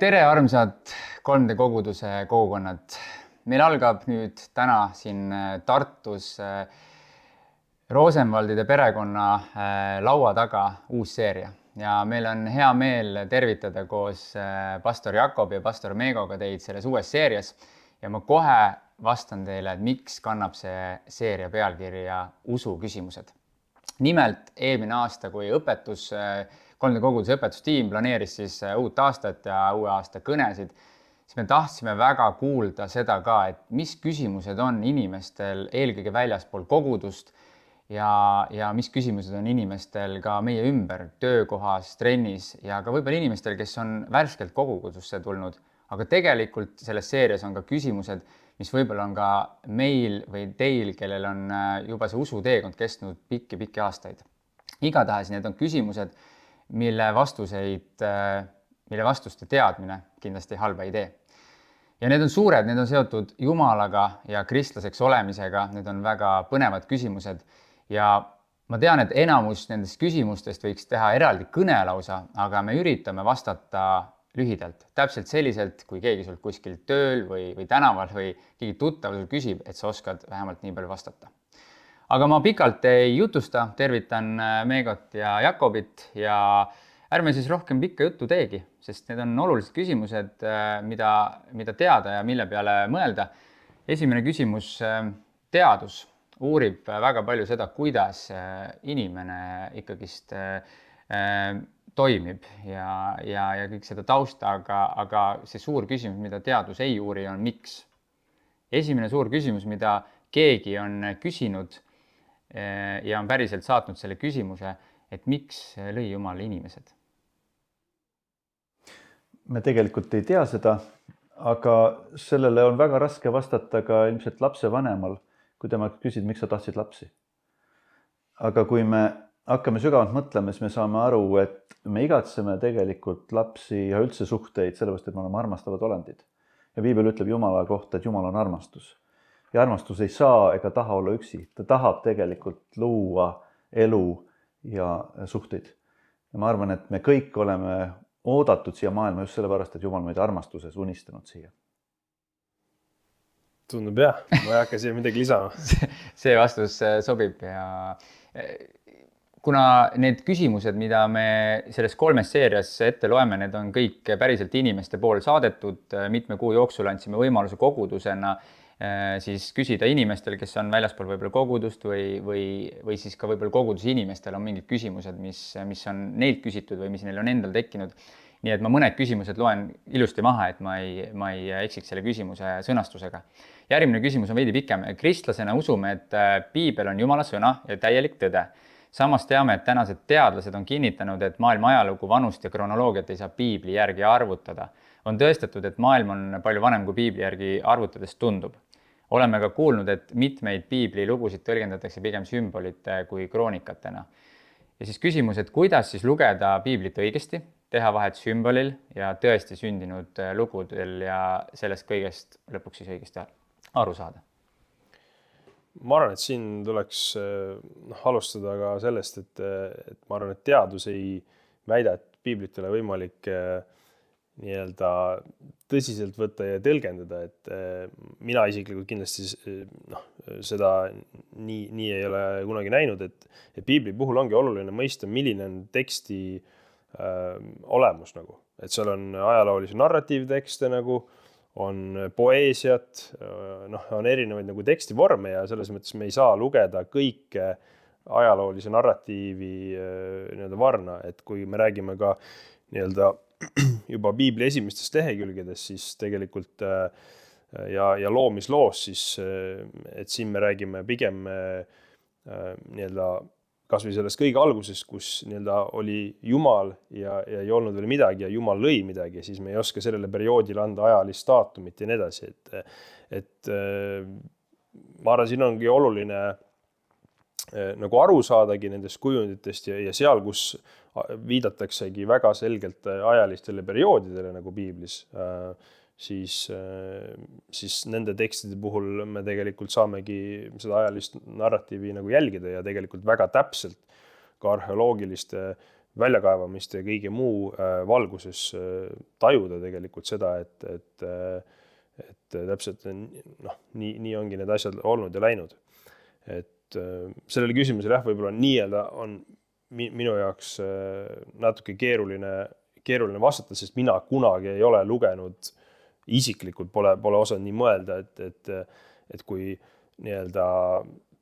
tere, armsad 3D koguduse kogukonnad. meil algab nüüd täna siin äh, Tartus äh, Rosenvaldide perekonna äh, laua taga uus seeria ja meil on hea meel tervitada koos pastor Jakob ja pastor Meegoga teid selles uues seerias ja ma kohe vastan teile, et miks kannab see seeria pealkirja Usu küsimused. nimelt eelmine aasta, kui õpetus äh, kolmanda koguduse õpetustiim planeeris siis äh, uut aastat ja uue aasta kõnesid, siis me tahtsime väga kuulda seda ka, et mis küsimused on inimestel eelkõige väljaspool kogudust ja, ja mis küsimused on inimestel ka meie ümber, töökohas, trennis ja ka võib-olla inimestel, kes on värskelt kogudusse tulnud, aga tegelikult selles seerias on ka küsimused, mis võib-olla on ka meil või teil, kellel on äh, juba see usuteekond kestnud pikki-pikki aastaid. igatahes need on küsimused mille vastuseid, mille vastuste teadmine kindlasti halba ei tee. ja need on suured, need on seotud Jumalaga ja kristlaseks olemisega, need on väga põnevad küsimused ja ma tean, et enamus nendest küsimustest võiks teha eraldi kõne lausa, aga me üritame vastata lühidalt, täpselt selliselt, kui keegi sult kuskil tööl või, või tänaval või keegi tuttav sul küsib, et sa oskad vähemalt nii palju vastata aga ma pikalt ei jutusta, tervitan äh, Meegot ja Jakobit ja ärme siis rohkem pikka juttu teegi, sest need on olulised küsimused, äh, mida, mida teada ja mille peale mõelda. esimene küsimus, äh, teadus uurib väga palju seda, kuidas inimene ikkagist toimib ja, ja, ja kõik seda tausta, aga, aga see suur küsimus, mida teadus ei uuri, on miks. esimene suur küsimus, mida keegi on küsinud Eh, ja on päriselt saatnud selle küsimuse, et miks lõi Jumal inimesed? me tegelikult ei tea seda, aga sellele on väga raske vastata ka ilmselt lapsevanemal, kui temalt küsid, miks sa tahtsid lapsi. aga kui me hakkame sügavalt mõtlema, siis me saame aru, et me igatseme tegelikult lapsi ja üldse suhteid, sellepärast et me oleme armastavad olendid. ja piibel ütleb Jumala kohta, et Jumal on armastus ja armastus ei saa ega taha olla üksi, ta tahab tegelikult luua elu ja suhteid. ja ma arvan, et me kõik oleme oodatud siia maailma just sellepärast, et Jumal meid armastuses unistanud siia. tundub jah, ma ei hakka siia midagi lisama see vastus äh, sobib ja äh, kuna need küsimused, mida me selles kolmes seerias ette loeme, need on kõik päriselt inimeste pool saadetud, äh, mitme kuu jooksul andsime võimaluse kogudusena Äh, siis küsida inimestel, kes on väljaspool võib-olla kogudust või, või, või siis ka võib-olla koguduse inimestel on mingid küsimused, mis, mis on neilt küsitud või mis neil on endal tekkinud. nii et ma mõned küsimused loen ilusti maha, et ma ei, ma ei äh, eksiks selle küsimuse sõnastusega. järgmine küsimus on veidi pikem. kristlasena usume, et äh, piibel on jumala sõna ja täielik tõde. samas teame, et tänased teadlased on kinnitanud, et maailma ajalugu, vanust ja kronoloogiat ei saa piibli järgi arvutada on tõestatud, et maailm on palju vanem, kui piibli järgi arvutades tundub oleme ka kuulnud, et mitmeid piiblilugusid tõlgendatakse pigem sümbolite kui kroonikatena. ja siis küsimus, et kuidas siis lugeda piiblit õigesti, teha vahet sümbolil ja tõesti sündinud äh, lugudel ja sellest kõigest lõpuks siis õigesti aru saada? ma arvan, et siin tuleks äh, noh, alustada ka sellest, et, äh, et ma arvan, et teadus ei väida, et piiblit ei ole võimalik äh, nii-öelda tõsiselt võtta ja tõlgendada, et eh, mina isiklikult kindlasti eh, noh, seda nii, nii ei ole kunagi näinud, et, et piibli puhul ongi oluline mõista, milline on teksti öö, eh, olemus nagu, et seal on ajaloolisi narratiivtekste nagu, on poeesiat, noh, on erinevaid nagu tekstivorme ja selles mõttes me ei saa lugeda kõike ajaloolise narratiivi nii-öelda varna, et kui me räägime ka nii-öelda juba piibli esimestes lehekülgedes, siis tegelikult äh, ja, ja loomisloos siis, äh, et siin me räägime pigem äh, nii-öelda kasvõi selles kõige alguses, kus nii-öelda oli Jumal ja, ja ei olnud veel midagi ja Jumal lõi midagi, siis me ei oska sellele perioodile anda ajalist daatumit ja nii edasi, et, et ma arvan, siin ongi oluline nagu aru saadagi nendest kujunditest ja, ja seal, kus viidataksegi väga selgelt äh, ajalistele perioodidele nagu piiblis, äh, siis, äh, siis nende tekstide puhul me tegelikult saamegi seda ajalist narratiivi nagu jälgida ja tegelikult väga täpselt ka arheoloogiliste väljakaevamiste ja kõige muu valguses tajuda tegelikult seda, et, et et täpselt noh, nii, nii ongi need asjad olnud ja läinud. et sellele küsimusele jah, võib-olla nii-öelda on minu jaoks äh, natuke keeruline, keeruline vastata, sest mina kunagi ei ole lugenud, isiklikult pole, pole osanud nii mõelda, et, et, et kui nii-öelda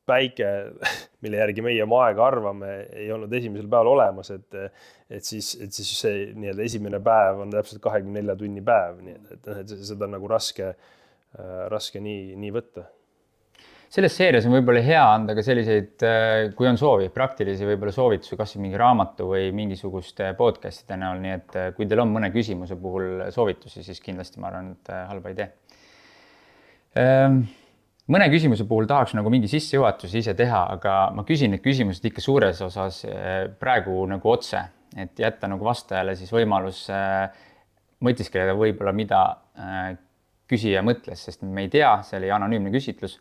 päike, mille järgi meie oma aega arvame, ei olnud esimesel päeval olemas, et et siis, et siis see nii-öelda esimene päev on täpselt kahekümne nelja tunni päev, nii et, et, noh, et seda on nagu raske, äh, raske nii, nii võtta selles seerias on võib-olla hea anda ka selliseid, äh, kui on soovi, praktilisi võib-olla soovitusi, kas mingi raamatu või mingisuguste podcast'ide näol, nii et äh, kui teil on mõne küsimuse puhul soovitusi, siis kindlasti ma arvan, et äh, halba ei tee ähm, mõne küsimuse puhul tahaks nagu mingi sissejuhatuse ise teha, aga ma küsin need küsimused ikka suures osas praegu nagu otse, et jätta nagu vastajale siis võimalus mõtiskleda võib-olla, mida küsija mõtles, sest me ei tea, see oli anonüümne küsitlus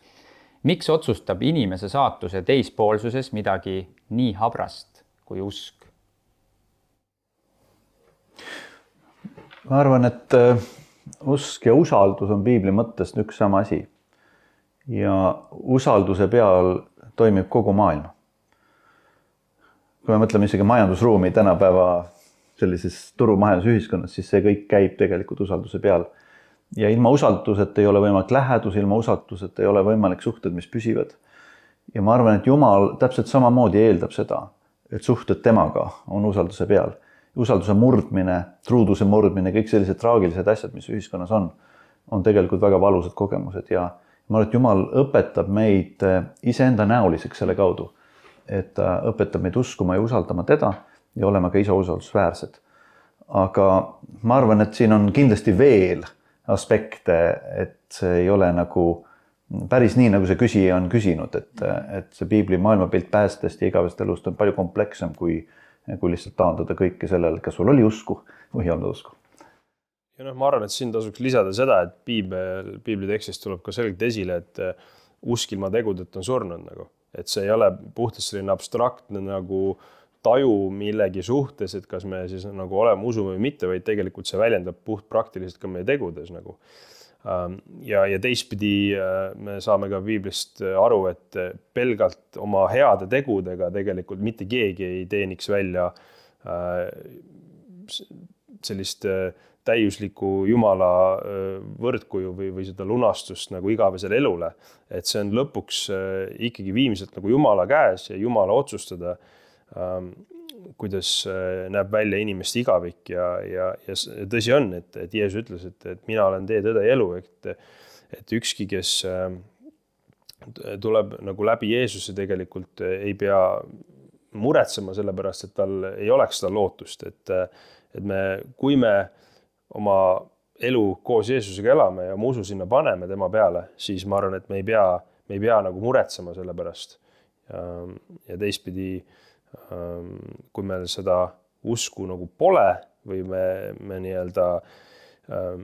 miks otsustab inimese saatuse teispoolsuses midagi nii habrast kui usk? ma arvan, et äh, usk ja usaldus on piibli mõttes üks sama asi. ja usalduse peal toimib kogu maailm. kui me mõtleme isegi majandusruumi tänapäeva sellises turumajandusühiskonnas, siis see kõik käib tegelikult usalduse peal ja ilma usalduseta ei ole võimalik lähedus, ilma usalduseta ei ole võimalik suhted, mis püsivad. ja ma arvan, et Jumal täpselt samamoodi eeldab seda, et suhted temaga on usalduse peal. usalduse murdmine, truuduse murdmine, kõik sellised traagilised asjad, mis ühiskonnas on, on tegelikult väga valusad kogemused ja ma arvan, et Jumal õpetab meid eh, iseenda näoliseks selle kaudu. et ta eh, õpetab meid uskuma ja usaldama teda ja olema ka ise usaldusväärsed. aga ma arvan, et siin on kindlasti veel aspekte, et see ei ole nagu päris nii, nagu see küsija on küsinud, et, et see piibli maailmapilt päästest ja igavesest elust on palju komplekssem kui, kui lihtsalt taandada kõike sellele, kas sul oli usku või ei olnud usku. ja noh, ma arvan, et siin tasuks lisada seda, et piibel, piibli tekstis tuleb ka selgelt esile, et eh, usk ilma tegudeta on surnud nagu, et see ei ole puhtalt selline abstraktne nagu äh, taju millegi suhtes, et kas me siis nagu oleme, usume või mitte, vaid tegelikult see väljendab puhtpraktiliselt ka meie tegudes nagu. Ähm, ja, ja teistpidi äh, me saame ka piiblist äh, aru, et äh, pelgalt oma heade tegudega tegelikult mitte keegi ei teeniks välja sellist täiusliku jumala võrdkuju või, või seda lunastust nagu igavesele elule. et see on lõpuks ikkagi viimselt nagu jumala käes ja jumala otsustada Ähm, kuidas äh, näeb välja inimeste igavik ja, ja, ja tõsi on, et, et Jeesus ütles, et, et mina olen tee, tõde ja elu, et, et ükski, kes ähm, tuleb nagu läbi Jeesuse tegelikult äh, ei pea muretsema selle pärast, et tal ei oleks seda lootust, et, äh, et me, kui me oma elu koos Jeesusega elame ja oma usu sinna paneme tema peale, siis ma arvan, et me ei pea, me ei pea nagu muretsema selle pärast. ja teistpidi äh, Ehm, kui meil seda usku nagu pole või me, me nii-öelda ehm,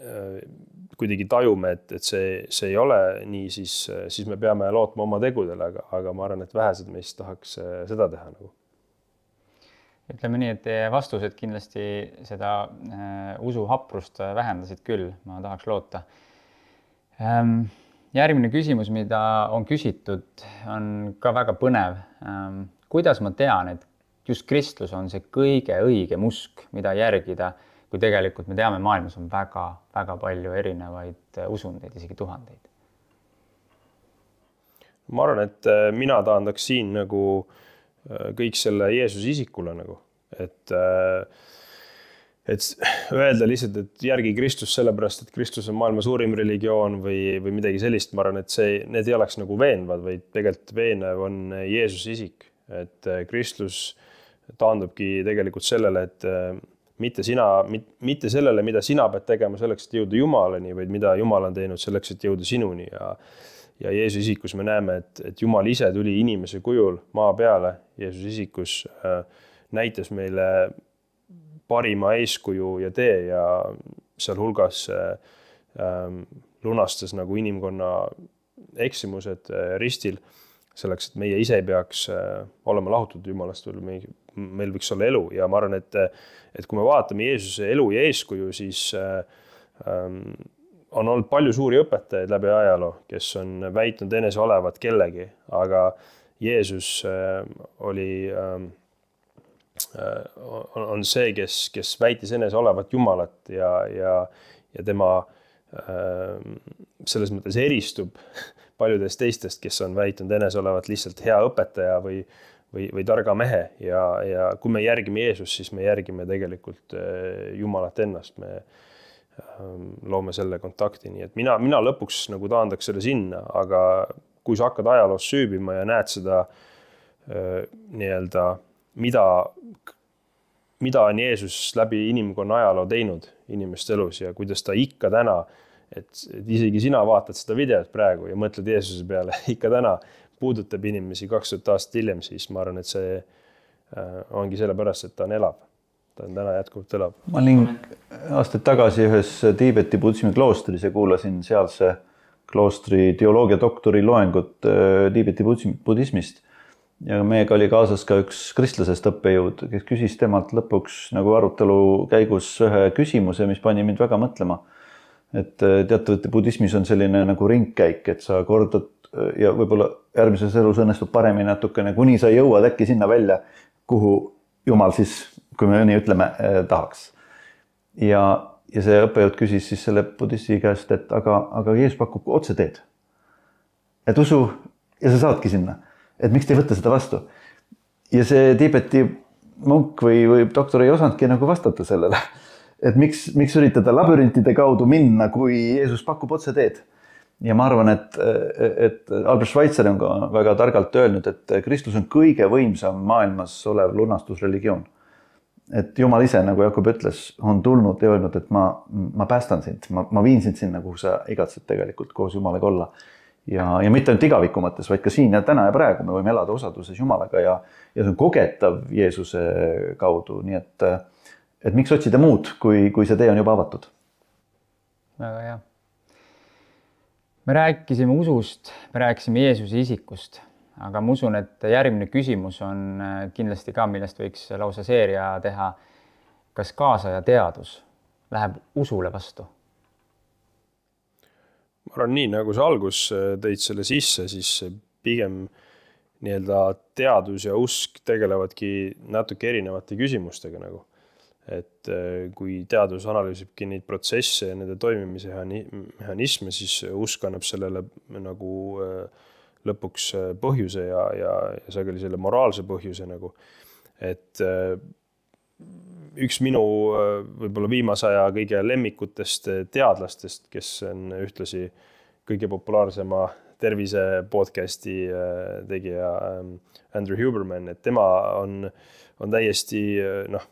ehm, kuidagi tajume, et, et see, see ei ole nii, siis, siis me peame lootma oma tegudele, aga, aga ma arvan, et vähesed meist tahaks eh, seda teha nagu. ütleme nii, et teie vastused kindlasti seda äh, eh, usu haprust eh, vähendasid küll, ma tahaks loota ähm,. järgmine küsimus, mida on küsitud, on ka väga põnev ähm, kuidas ma tean, et just kristlus on see kõige õigem usk, mida järgida, kui tegelikult me teame, maailmas on väga-väga palju erinevaid äh, usundeid, isegi tuhandeid. ma arvan, et äh, mina taandaks siin nagu äh, kõik selle Jeesuse isikule nagu, et et öelda lihtsalt, et järgi Kristust sellepärast, et Kristus on maailma suurim religioon või, või midagi sellist, ma arvan, et see, need ei oleks nagu veenvad, vaid tegelikult veenev on Jeesuse isik et äh, kristlus taandubki tegelikult sellele, et äh, mitte sina, mitte sellele, mida sina pead tegema selleks, et jõuda Jumalani, vaid mida Jumal on teinud selleks, et jõuda sinuni ja ja Jeesuse isikus me näeme, et, et Jumal ise tuli inimese kujul maa peale, Jeesuse isikus äh, näitas meile parima eeskuju ja tee ja sealhulgas ähm, lunastas nagu inimkonna eksimused ristil selleks, et meie ise ei peaks äh, olema lahutatud jumalast, meil, meil võiks olla elu ja ma arvan, et, et kui me vaatame Jeesuse elu ja eeskuju, siis äh, ähm, on olnud palju suuri õpetajaid läbi ajaloo, kes on väitnud enese olevat kellegi, aga Jeesus äh, oli ähm,, äh, on see, kes, kes väitis enese olevat Jumalat ja, ja, ja tema äh, selles mõttes eristub paljudest teistest, kes on väitnud enese olevat lihtsalt hea õpetaja või, või, või targa mehe ja, ja kui me järgime Jeesust, siis me järgime tegelikult eh, Jumalat ennast, me ähm, loome selle kontakti, nii et mina, mina lõpuks nagu taandaks selle sinna, aga kui sa hakkad ajaloos süübima ja näed seda äh, nii-öelda, mida, mida on Jeesus läbi inimkonna ajaloo teinud inimeste elus ja kuidas ta ikka täna äh, et, et isegi sina vaatad seda videot praegu ja mõtled Jeesuse peale ikka täna, puudutab inimesi kaks tuhat aastat hiljem, siis ma arvan, et see äh, ongi sellepärast, et ta on elav. ta on täna jätkuvalt elav. ma olin aastaid tagasi ühes Tiibeti budismi kloostris ja kuulasin sealse kloostri teoloogia doktori loengut äh, Tiibeti budismist. ja meiega oli kaasas ka üks kristlasest õppejõud, kes küsis temalt lõpuks nagu arutelu käigus ühe küsimuse, mis pani mind väga mõtlema et äh, teatavasti budismis on selline nagu ringkäik, et sa kordad äh, ja võib-olla järgmises elus õnnestub paremini natukene, kuni sa jõuad äkki sinna välja, kuhu jumal siis, kui me nii ütleme, äh, tahaks. ja, ja see õppejõud küsis siis selle budisti käest, et aga, aga Jeesus pakub otseteed. et usu ja sa saadki sinna, et miks te ei võta seda vastu. ja see Tiibeti munk või, või doktor ei osanudki nagu vastata sellele et miks, miks üritada labürintide kaudu minna, kui Jeesus pakub otse teed. ja ma arvan, et, et Albert Schweitzer on ka väga targalt öelnud, et kristlus on kõige võimsam maailmas olev lunastusreligioon. et Jumal ise, nagu Jakob ütles, on tulnud ja öelnud, et ma, ma päästan sind, ma, ma viin sind sinna, kuhu sa igatsed tegelikult koos Jumalaga olla ja, ja mitte ainult igaviku mõttes, vaid ka siin ja täna ja praegu me võime elada osaduses Jumalaga ja, ja see on kogetav Jeesuse kaudu, nii et äh, et miks otsida muud, kui, kui see tee on juba avatud? väga hea. me rääkisime usust, me rääkisime Jeesuse isikust, aga ma usun, et järgmine küsimus on äh, kindlasti ka, millest võiks lausa seeria teha. kas kaasaja teadus läheb usule vastu? ma arvan, nii nagu sa algus äh, tõid selle sisse, siis äh, pigem nii-öelda teadus ja usk tegelevadki natuke erinevate küsimustega nagu et äh, kui teadus analüüsibki neid protsesse ja nende toimimise mehhanisme, siis usk annab sellele nagu äh, lõpuks äh, põhjuse ja, ja, ja sageli selle moraalse põhjuse nagu, et üks minu võib-olla viimase aja kõige lemmikutest teadlastest, kes on ühtlasi kõige populaarsema tervise podcast'i tegija ähm, Andrew Huberman, et tema on, on täiesti noh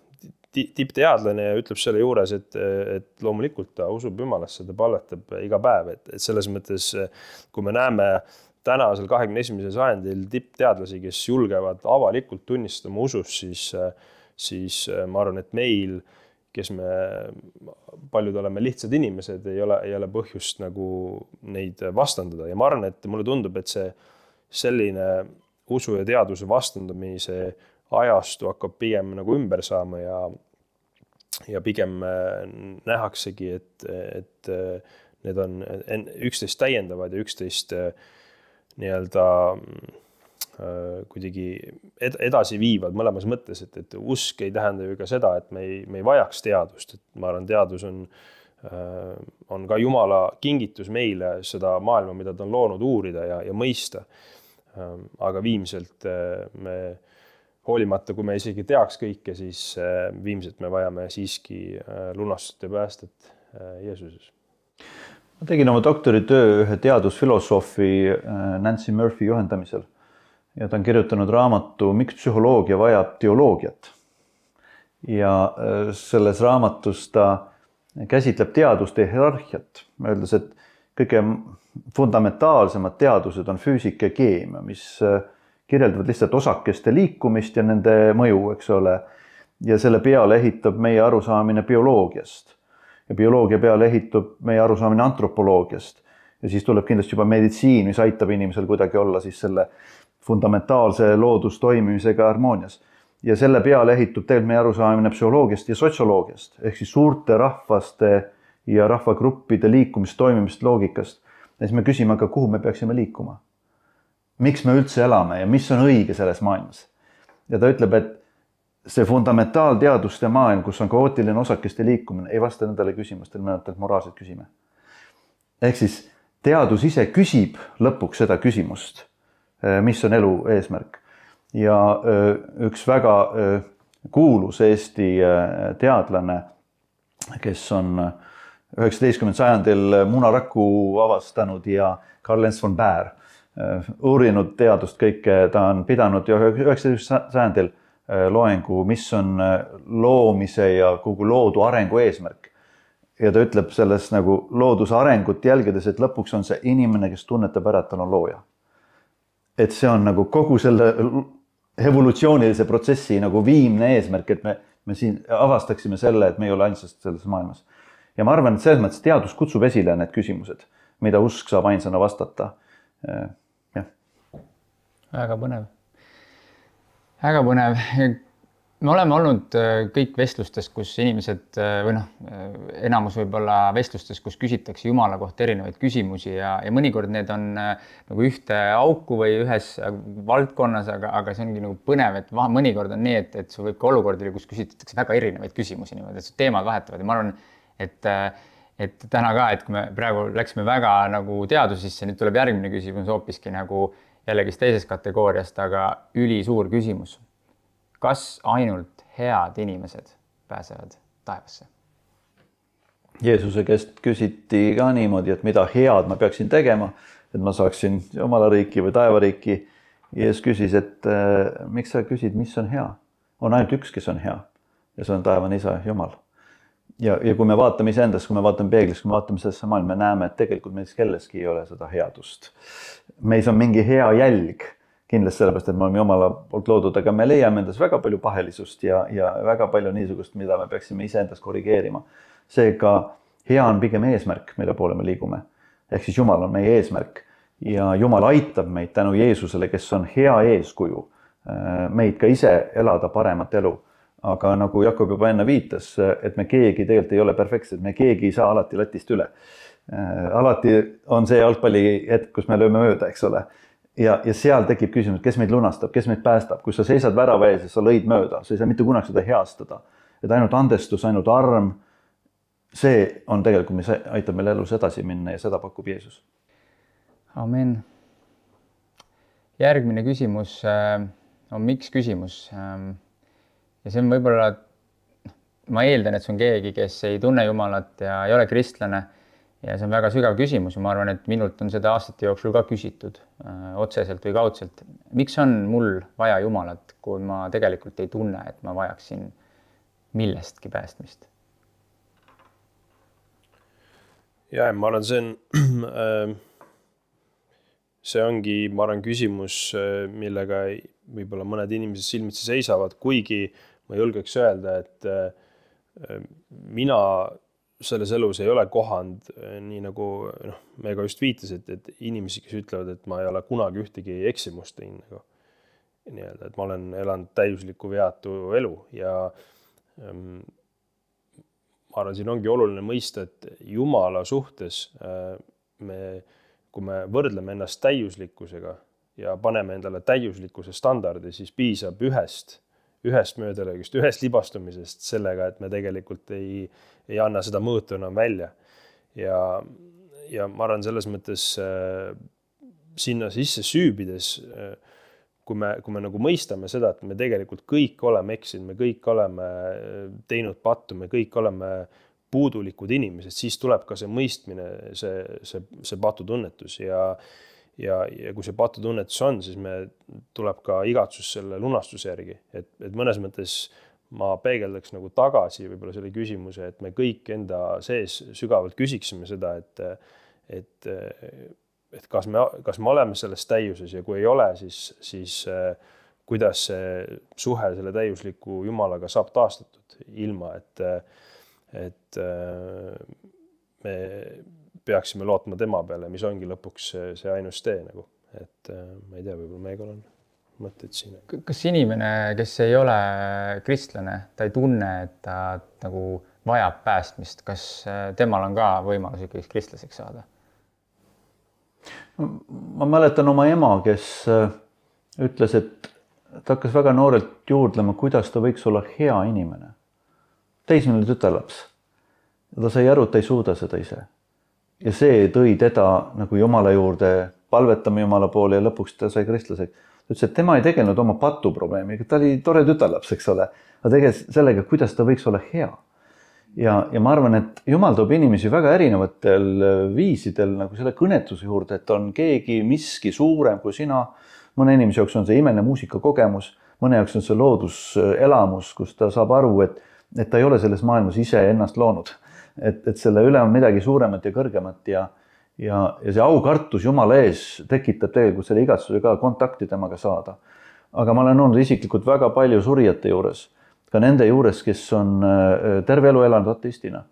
tippteadlane ja ütleb selle juures, et, et loomulikult ta usub jumalasse, ta palvetab iga päev, et, et selles mõttes, kui me näeme tänasel kahekümne esimesel sajandil tippteadlasi, kes julgevad avalikult tunnistama usust, siis, siis eh, ma arvan, et meil, kes me paljud oleme lihtsad inimesed, ei ole, ei ole põhjust nagu neid vastandada ja ma arvan, et mulle tundub, et see selline usu ja teaduse vastandamise ajastu hakkab pigem nagu ümber saama ja, ja pigem äh, nähaksegi, et, et äh, need on üksteist täiendavad ja üksteist äh, nii-öelda kuidagi ed edasiviivad mõlemas mõttes, et, et usk ei tähenda ju ka seda, et me ei, me ei vajaks teadust, et ma arvan, teadus on, on ka jumala kingitus meile seda maailma, mida ta on loonud, uurida ja, ja mõista. aga viimselt me hoolimata, kui me isegi teaks kõike, siis viimselt äh, me vajame siiski äh, lunastust ja päästet äh, Jeesuses. ma tegin oma doktoritöö ühe teadusfilosoofi Nancy Murphy juhendamisel ja ta on kirjutanud raamatu Miks psühholoogia vajab teoloogiat. ja selles raamatus ta käsitleb teaduste hierarhiat, öeldes, et kõige fundamentaalsemad teadused on füüsika ja keemia, mis äh, kirjeldavad lihtsalt osakeste liikumist ja nende mõju, eks ole. ja selle peale ehitab meie arusaamine bioloogiast ja bioloogia peale ehitub meie arusaamine antropoloogiast ja siis tuleb kindlasti juba meditsiin, mis aitab inimesel kuidagi olla siis selle fundamentaalse loodustoimimisega harmoonias. ja selle peale ehitub tegelikult meie arusaamine psühholoogiast ja sotsioloogiast ehk siis suurte rahvaste ja rahvagruppide liikumist, toimimist, loogikast. ja siis me küsime, aga kuhu me peaksime liikuma miks me üldse elame ja mis on õige selles maailmas. ja ta ütleb, et see fundamentaalteaduste maailm, kus on kaootiline osakeste liikumine, ei vasta nendele küsimustele, mida me talt moraalselt küsime. ehk siis teadus ise küsib lõpuks seda küsimust, eh, mis on elu eesmärk. ja eh, üks väga eh, kuulus Eesti teadlane, kes on üheksateistkümnendal sajandil munaraku avastanud ja Karl-Heinz von Baer Äh, uurinud teadust kõike, ta on pidanud üheksateistkümnendal sajandil äh, loengu, mis on äh, loomise ja kogu loodu arengu eesmärk. ja ta ütleb selles nagu looduse arengut jälgides, et lõpuks on see inimene, kes tunnetab ära, et tal on looja. et see on nagu kogu selle evolutsioonilise protsessi nagu viimne eesmärk, et me, me siin avastaksime selle, et me ei ole ainsad selles maailmas. ja ma arvan, et selles mõttes teadus kutsub esile need küsimused, mida usk saab ainsana vastata väga põnev, väga põnev. me oleme olnud äh, kõik vestlustes, kus inimesed äh, või noh, äh, enamus võib-olla vestlustes, kus küsitakse Jumala kohta erinevaid küsimusi ja, ja mõnikord need on nagu ühte auku või ühes valdkonnas, aga, aga see ongi nagu põnev, et vahe, mõnikord on nii, et, et sul võib ka olukordi, kus küsitakse väga erinevaid küsimusi niimoodi, et teemad vahetuvad ja ma arvan, et äh, et täna ka, et kui me praegu läksime väga nagu teadusesse, nüüd tuleb järgmine küsimus hoopiski nagu jällegist teisest kategooriast, aga ülisuur küsimus. kas ainult head inimesed pääsevad taevasse? Jeesuse käest küsiti ka niimoodi, et mida head ma peaksin tegema, et ma saaksin jumala riiki või taevariiki. Jeesus küsis, et äh, miks sa küsid, mis on hea? on ainult üks, kes on hea ja see on taevane isa, Jumal. ja, ja kui me vaatame iseendast, kui me vaatame peeglist, kui me vaatame sellesse maailma, me näeme, et tegelikult meis kelleski ei ole seda headust meis on mingi hea jälg kindlasti sellepärast, et me oleme jumala poolt loodud, aga me leiame endas väga palju pahelisust ja, ja väga palju niisugust, mida me peaksime iseendas korrigeerima. seega hea on pigem eesmärk, mille poole me liigume. ehk siis Jumal on meie eesmärk ja Jumal aitab meid tänu Jeesusele, kes on hea eeskuju, äh, meid ka ise elada paremat elu. aga nagu Jakob juba enne viitas, äh, et me keegi tegelikult ei ole perfektsed, me keegi ei saa alati latist üle Äh, alati on see jalgpallihetk, kus me lööme mööda, eks ole. ja, ja seal tekib küsimus, kes meid lunastab, kes meid päästab, kui sa seisad värava ees ja sa lõid mööda, sa ei saa mitte kunagi seda heastada. et ainult andestus, ainult arm. see on tegelikult, mis aitab meil elus edasi minna ja seda pakub Jeesus. amin. järgmine küsimus äh, on miks küsimus. Ähm, ja see on võib-olla, noh, ma eeldan, et see on keegi, kes ei tunne Jumalat ja ei ole kristlane ja see on väga sügav küsimus ja ma arvan, et minult on seda aastate jooksul ka küsitud öö, äh, otseselt või kaudselt. miks on mul vaja Jumalat, kui ma tegelikult ei tunne, et ma vajaksin millestki päästmist? ja ma arvan, see on äh,, see ongi, ma arvan, küsimus, äh, millega võib-olla mõned inimesed silmitsi seisavad, kuigi ma julgeks öelda, et äh, äh mina selles elus ei ole kohanud, eh, nii nagu eh, noh, me ka just viitasite, et inimesi, kes ütlevad, et ma ei ole kunagi ühtegi eksimust teinud nagu nii-öelda, et ma olen elanud täiuslikku veatu elu ja ähm, ma arvan, siin ongi oluline mõista, et Jumala suhtes äh, me, kui me võrdleme ennast täiuslikkusega ja paneme endale täiuslikkuse standardi, siis piisab ühest ühest möödalöögist, ühest libastumisest sellega, et me tegelikult ei, ei anna seda mõõtu enam välja. ja, ja ma arvan, selles mõttes äh, sinna sisse süübides äh, kui me, kui me nagu mõistame seda, et me tegelikult kõik oleme eksinud, me kõik oleme äh, teinud pattu, me kõik oleme puudulikud inimesed, siis tuleb ka see mõistmine, see, see, see patutunnetus ja ja, ja kui see patutunnetus on, siis me, tuleb ka igatsus selle lunastuse järgi, et, et mõnes mõttes ma peegeldaks nagu tagasi võib-olla selle küsimuse, et me kõik enda sees sügavalt küsiksime seda, et, et, et kas me, kas me oleme selles täiuses ja kui ei ole, siis, siis kuidas see suhe selle täiusliku jumalaga saab taastatud ilma, et, et me peaksime lootma tema peale, mis ongi lõpuks see ainus tee nagu, et äh, ma ei tea, võib-olla Meegol on mõtteid siin. kas inimene, kes ei ole kristlane, ta ei tunne, et ta nagu vajab päästmist, kas äh, temal on ka võimalus ikkagi kristlaseks saada? ma mäletan oma ema, kes äh, ütles, et ta hakkas väga noorelt juurdlema, kuidas ta võiks olla hea inimene. teismeline tütarlaps. ta sai aru, et ta ei suuda seda ise ja see tõi teda nagu Jumala juurde palvetama Jumala poole ja lõpuks ta sai kristlaseks. ta ütles, et tema ei tegelenud oma patuprobleemiga, ta oli tore tütarlaps, eks ole, aga tegeles sellega, kuidas ta võiks olla hea. ja, ja ma arvan, et Jumal toob inimesi väga erinevatel äh, viisidel nagu selle kõnetuse juurde, et on keegi miski suurem kui sina. mõne inimese jaoks on see imeline muusikakogemus, mõne jaoks on see looduselamus, kus ta saab aru, et, et ta ei ole selles maailmas iseennast loonud et, et selle üle on midagi suuremat ja kõrgemat ja ja, ja see aukartus Jumala ees tekitab tegelikult selle igatsuse ka kontakti temaga saada. aga ma olen olnud isiklikult väga palju surijate juures, ka nende juures, kes on äh, terve elu elanud ateistina.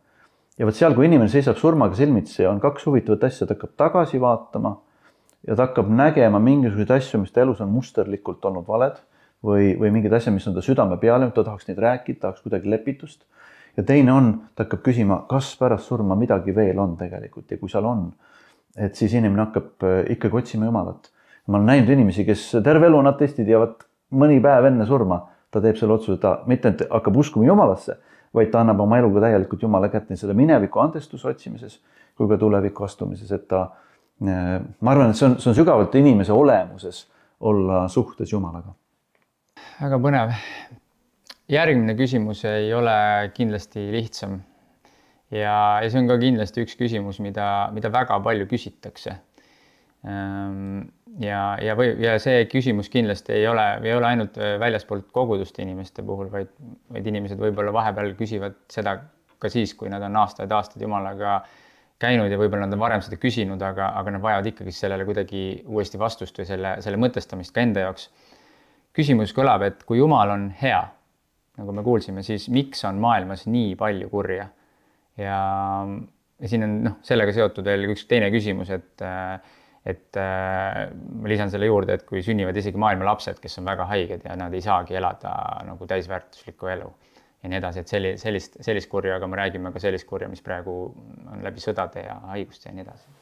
ja vot seal, kui inimene seisab surmaga silmitsi, on kaks huvitavat asja, ta hakkab tagasi vaatama ja ta hakkab nägema mingisuguseid asju, mis ta elus on musterlikult olnud valed või, või mingeid asju, mis on ta südame peal jäänud, ta tahaks neid rääkida, tahaks kuidagi lepitust ja teine on, ta hakkab küsima, kas pärast surma midagi veel on tegelikult ja kui seal on, et siis inimene hakkab eh, ikkagi otsima Jumalat. ma olen näinud inimesi, kes terve elu on atestid ja vot mõni päev enne surma ta teeb selle otsuse, ta mitte ainult hakkab uskuma Jumalasse, vaid ta annab oma eluga täielikult Jumala kätte nii selle mineviku andestuse otsimises kui ka tuleviku astumises, et ta. Eh, ma arvan, et see on, see on sügavalt inimese olemuses olla suhtes Jumalaga. väga põnev, järgmine küsimus ei ole kindlasti lihtsam. ja, ja see on ka kindlasti üks küsimus, mida, mida väga palju küsitakse. Ehm, ja, ja või, ja see küsimus kindlasti ei ole, ei ole ainult väljaspoolt kogudust inimeste puhul, vaid, vaid inimesed võib-olla vahepeal küsivad seda ka siis, kui nad on aastaid-aastaid jumalaga käinud ja võib-olla nad on varem seda küsinud, aga, aga nad vajavad ikkagi sellele kuidagi uuesti vastust või selle, selle mõtestamist ka enda jaoks. küsimus kõlab, et kui Jumal on hea nagu me kuulsime, siis miks on maailmas nii palju kurja? ja, ja siin on noh, sellega seotud veel üks teine küsimus, et et ma lisan selle juurde, et kui sünnivad isegi maailma lapsed, kes on väga haiged ja nad ei saagi elada nagu täisväärtuslikku elu ja nii edasi, et selli-, sellist, sellist kurja, aga me räägime ka sellist kurja, mis praegu on läbi sõdade ja haiguste ja nii edasi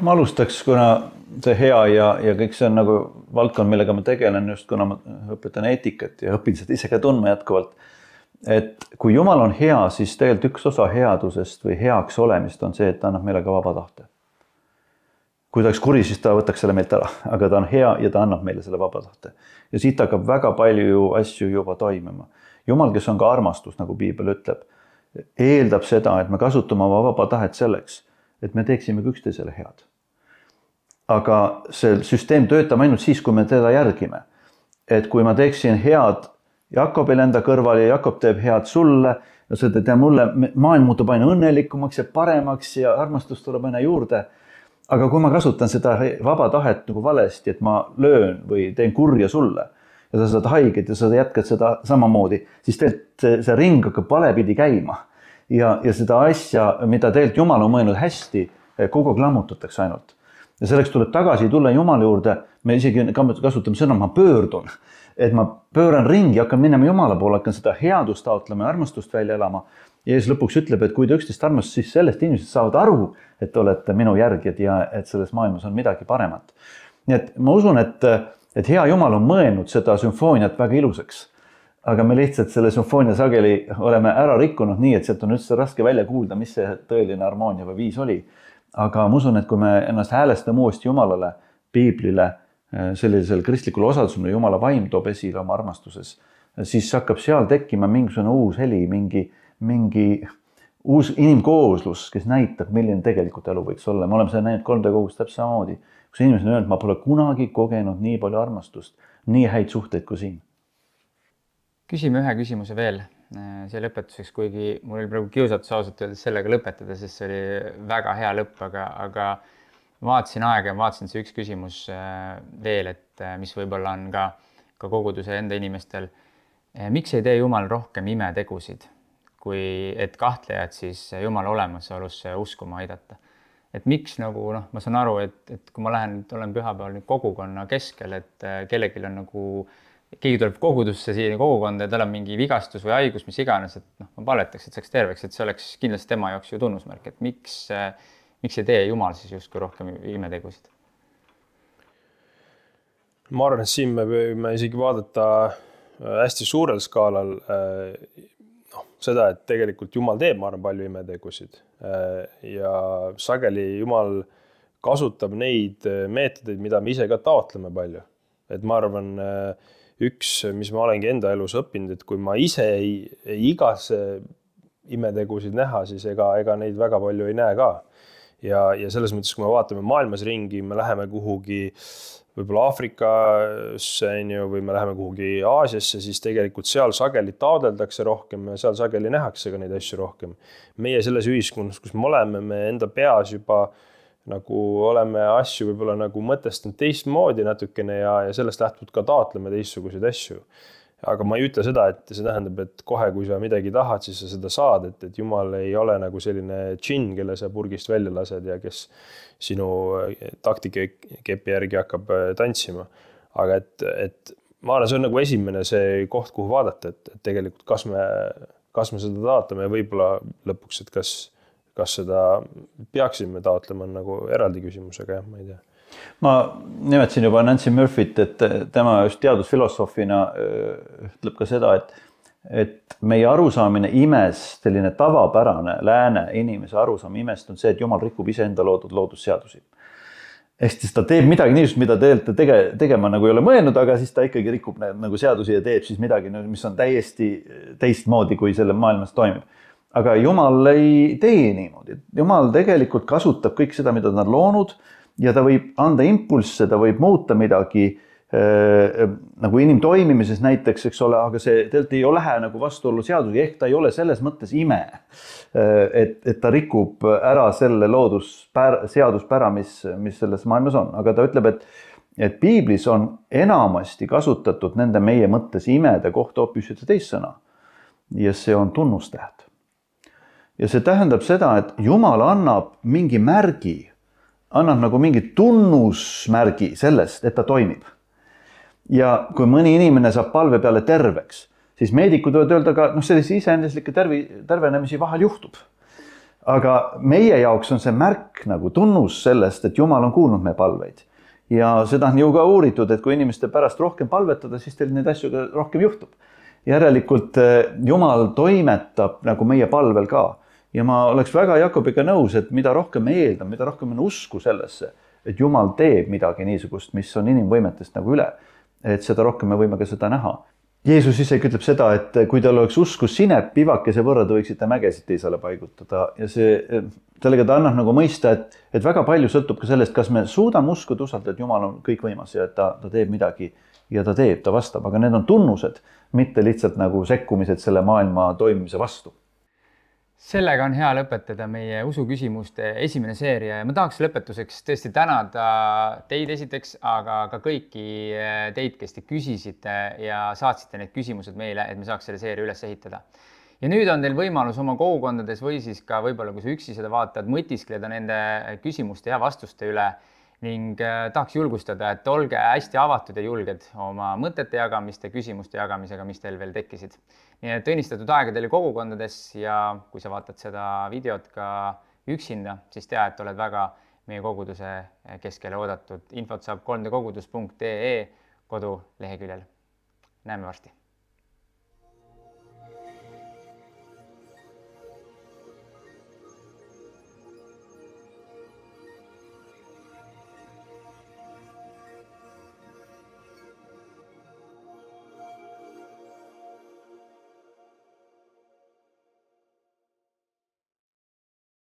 ma alustaks, kuna see hea ja, ja kõik see on nagu valdkond, millega ma tegelen just kuna ma õpetan eetikat ja õpin seda ise ka tundma jätkuvalt. et kui jumal on hea, siis tegelikult üks osa headusest või heaks olemist on see, et ta annab meile ka vaba tahte. kui ta oleks kuri, siis ta võtaks selle meilt ära, aga ta on hea ja ta annab meile selle vaba tahte. ja siit hakkab väga palju asju juba toimima. jumal, kes on ka armastus, nagu piibel ütleb, eeldab seda, et me kasutame oma vaba tahet selleks et me teeksime ka üksteisele head. aga see süsteem töötab ainult siis, kui me teda järgime. et kui ma teeksin head Jakobile enda kõrval ja Jakob teeb head sulle ja sa teed mulle, maailm muutub aina õnnelikumaks ja paremaks ja armastust tuleb aina juurde. aga kui ma kasutan seda vaba tahet nagu valesti, et ma löön või teen kurja sulle ja sa saad haiget ja sa jätkad seda samamoodi, siis tegelikult see ring hakkab valepidi käima ja, ja seda asja, mida tegelikult Jumal on mõelnud hästi, eh, kogu aeg lammutatakse ainult. ja selleks tuleb tagasi tulla Jumala juurde, me isegi kasutame sõna, ma pöördun. et ma pööran ringi, hakkan minema Jumala poole, hakkan seda headust taotlema ja armastust välja elama. ja siis lõpuks ütleb, et kui te üksteist armastate, siis sellest inimesed saavad aru, et te olete minu järgijad ja et selles maailmas on midagi paremat. nii et ma usun, et, et hea Jumal on mõelnud seda sümfooniat väga ilusaks aga me lihtsalt selle sümfoonia sageli oleme ära rikkunud nii, et sealt on üldse raske välja kuulda, mis see tõeline harmoonia või viis oli. aga ma usun, et kui me ennast häälestame uuesti Jumalale, piiblile, eh, sellisele kristlikule osadusele, Jumala vaim toob esile oma armastuses, siis hakkab seal tekkima mingisugune uus heli, mingi, mingi uus inimkooslus, kes näitab, milline tegelikult elu võiks olla, me oleme seda näinud 3D kogus täpselt samamoodi, kus inimesed on öelnud, ma pole kunagi kogenud nii palju armastust, nii häid suhteid kui siin küsime ühe küsimuse veel äh, siia lõpetuseks, kuigi mul oli praegu kiusatus ausalt öeldes sellega lõpetada, sest see oli väga hea lõpp, aga, aga vaatasin aega ja vaatasin, et see üks küsimus äh, veel, et äh, mis võib-olla on ka, ka koguduse enda inimestel. miks ei tee Jumal rohkem imetegusid, kui et kahtlejad siis Jumala olemasolusse uskuma aidata? et miks nagu noh, ma saan aru, et, et kui ma lähen, olen pühapäeval nüüd kogukonna keskel, et kellelgi on nagu äh, keegi tuleb kogudusse siia kogukonda ja tal on mingi vigastus või haigus, mis iganes, et noh, ma palvetaks, et saaks terveks, et see oleks kindlasti tema jaoks ju tunnusmärk, et miks, miks ei tee Jumal siis justkui rohkem imetegusid? ma arvan, et siin me võime isegi vaadata äh, hästi suurel skaalal äh, noh, seda, et tegelikult Jumal teeb, ma arvan, palju imetegusid äh, ja sageli Jumal kasutab neid meetodeid, mida me ise ka taotleme palju. et ma arvan äh, üks, mis ma olengi enda elus õppinud, et kui ma ise ei, ei igas imetegusid näha, siis ega, ega neid väga palju ei näe ka. ja, ja selles mõttes, kui me vaatame maailmas ringi, me läheme kuhugi võib-olla Aafrikasse, on ju, või me läheme kuhugi Aasiasse, siis tegelikult seal sageli taodeldakse rohkem ja seal sageli nähakse ka neid asju rohkem. meie selles ühiskonnas, kus me oleme, me enda peas juba äh, nagu oleme asju võib-olla nagu mõtestanud teistmoodi natukene ja, ja sellest lähtuvalt ka taotleme teistsuguseid asju. aga ma ei ütle seda, et see tähendab, et kohe, kui sa midagi tahad, siis sa seda saad, et, et jumal ei ole nagu selline džinn, kelle sa purgist välja lased ja kes sinu eh, taktikepi järgi hakkab eh, tantsima. aga et, et ma arvan, see on nagu esimene see koht, kuhu vaadata, et, et tegelikult kas me, kas me seda taotleme ja võib-olla lõpuks, et kas kas seda peaksime taotlema, on nagu eraldi küsimus, aga jah, ma ei tea ma nimetasin juba Nancy Murphy't, et tema just teadusfilosoofina ütleb ka seda, et et meie arusaamine imest, selline tavapärane lääne inimese arusaam imest on see, et jumal rikub iseenda loodud loodusseadusi. ehk siis ta teeb midagi niisugust, mida tegelikult ta tege-, tegema nagu ei ole mõelnud, aga siis ta ikkagi rikub need nagu seadusi ja teeb siis midagi, mis on täiesti teistmoodi, kui selle maailmas toimib aga jumal ei tee niimoodi, jumal tegelikult kasutab kõik seda, mida ta on loonud ja ta võib anda impulsse, ta võib muuta midagi eh, nagu inimtoimimises näiteks, eks ole, aga see tegelikult ei lähe nagu vastuollu seadusega, ehk ta ei ole selles mõttes ime. Eh, et, et ta rikub ära selle looduspär-, seaduspära, mis, mis selles maailmas on, aga ta ütleb, et et piiblis on enamasti kasutatud nende meie mõttes imede kohta hoopis ühte teist sõna. ja see on tunnustäht ja see tähendab seda, et Jumal annab mingi märgi, annab nagu mingi tunnusmärgi sellest, et ta toimib. ja kui mõni inimene saab palve peale terveks, siis meedikud võivad öelda ka noh, sellise iseeneslikke tervi, tervenemisi vahel juhtub. aga meie jaoks on see märk nagu tunnus sellest, et Jumal on kuulnud meie palveid ja seda on ju ka uuritud, et kui inimeste pärast rohkem palvetada, siis teil neid asju ka rohkem juhtub järelikult eh, Jumal toimetab nagu meie palvel ka ja ma oleks väga Jakobiga nõus, et mida rohkem me eeldame, mida rohkem on usku sellesse, et Jumal teeb midagi niisugust, mis on inimvõimetest nagu üle, et seda rohkem me võime ka seda näha. Jeesus isegi ütleb seda, et kui teil oleks usku sinep pivakese võrra, te võiksite mägesid teisele paigutada ja see, sellega ta annab nagu mõista, et, et väga palju sõltub ka sellest, kas me suudame uskuda, usaldada, et Jumal on kõikvõimas ja et ta, ta teeb midagi ja ta teeb, ta vastab, aga need on tunnused, mitte lihtsalt nagu sekkumised selle maailma toimimise vastu sellega on hea lõpetada meie usuküsimuste esimene seeria ja ma tahaks lõpetuseks tõesti tänada teid esiteks, aga ka kõiki eh, teid, kes te küsisite ja saatsite need küsimused meile, et me saaks selle seeria üles ehitada. ja nüüd on teil võimalus oma kogukondades või siis ka võib-olla, kui sa üksi seda vaatad, mõtiskleda nende küsimuste ja vastuste üle ning eh, tahaks julgustada, et olge hästi avatud ja julged oma mõtete jagamiste, küsimuste jagamisega, mis teil veel tekkisid nii et õnnistatud aegadel ja kogukondades ja kui sa vaatad seda videot ka üksinda, siis tea, et oled väga meie koguduse keskele oodatud. infot saab 3dkogudus.ee koduleheküljel. näeme varsti.